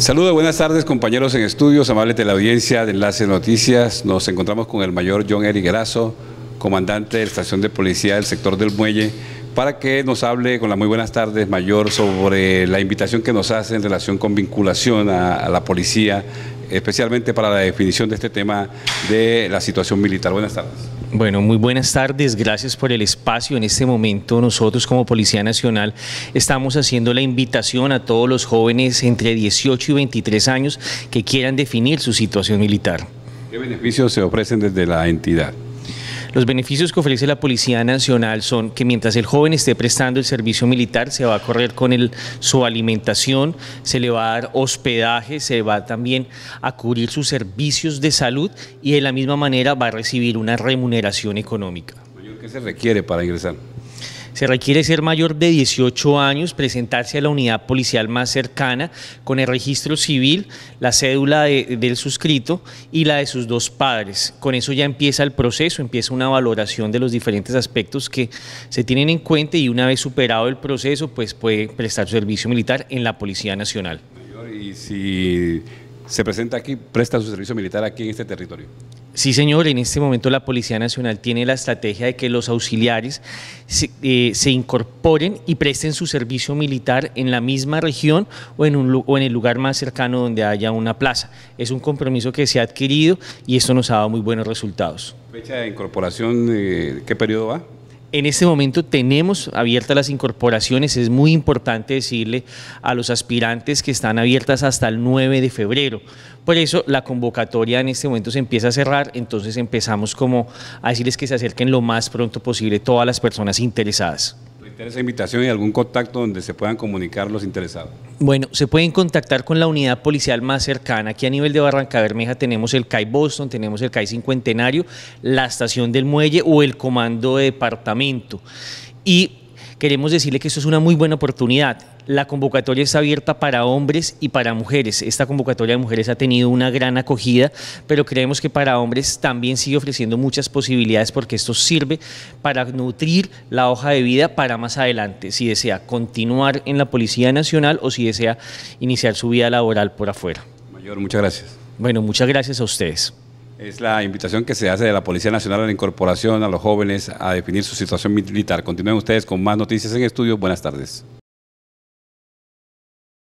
Saludos, buenas tardes compañeros en estudios, amables de la audiencia de Enlace Noticias. Nos encontramos con el mayor John Eric comandante de la estación de policía del sector del muelle, para que nos hable con la muy buenas tardes, mayor, sobre la invitación que nos hace en relación con vinculación a la policía, especialmente para la definición de este tema de la situación militar. Buenas tardes. Bueno, muy buenas tardes, gracias por el espacio. En este momento nosotros como Policía Nacional estamos haciendo la invitación a todos los jóvenes entre 18 y 23 años que quieran definir su situación militar. ¿Qué beneficios se ofrecen desde la entidad? Los beneficios que ofrece la Policía Nacional son que mientras el joven esté prestando el servicio militar, se va a correr con el, su alimentación, se le va a dar hospedaje, se va también a cubrir sus servicios de salud y de la misma manera va a recibir una remuneración económica. ¿Qué se requiere para ingresar? Se requiere ser mayor de 18 años, presentarse a la unidad policial más cercana con el registro civil, la cédula del suscrito y la de sus dos padres. Con eso ya empieza el proceso, empieza una valoración de los diferentes aspectos que se tienen en cuenta y una vez superado el proceso, pues puede prestar servicio militar en la Policía Nacional se presenta aquí, presta su servicio militar aquí en este territorio. Sí, señor, en este momento la Policía Nacional tiene la estrategia de que los auxiliares se, eh, incorporen y presten su servicio militar en la misma región o en, un, en el lugar más cercano donde haya una plaza. Es un compromiso que se ha adquirido y esto nos ha dado muy buenos resultados. ¿Fecha de incorporación, eh, qué periodo va? En este momento tenemos abiertas las incorporaciones, es muy importante decirle a los aspirantes que están abiertas hasta el 9 de febrero. Por eso la convocatoria en este momento se empieza a cerrar, entonces empezamos como a decirles que se acerquen lo más pronto posible todas las personas interesadas. ¿Tiene esa invitación y algún contacto donde se puedan comunicar los interesados. Bueno, se pueden contactar con la unidad policial más cercana. Aquí a nivel de Barranca Bermeja tenemos el CAI Boston, tenemos el CAI Cincuentenario, la estación del muelle o el comando de departamento. Y queremos decirle que esto es una muy buena oportunidad. La convocatoria está abierta para hombres y para mujeres. Esta convocatoria de mujeres ha tenido una gran acogida, pero creemos que para hombres también sigue ofreciendo muchas posibilidades porque esto sirve para nutrir la hoja de vida para más adelante, si desea continuar en la Policía Nacional o si desea iniciar su vida laboral por afuera. Mayor, muchas gracias. Bueno, muchas gracias a ustedes. Es la invitación que se hace de la Policía Nacional a la incorporación a los jóvenes a definir su situación militar. Continúen ustedes con más noticias en estudio. Buenas tardes.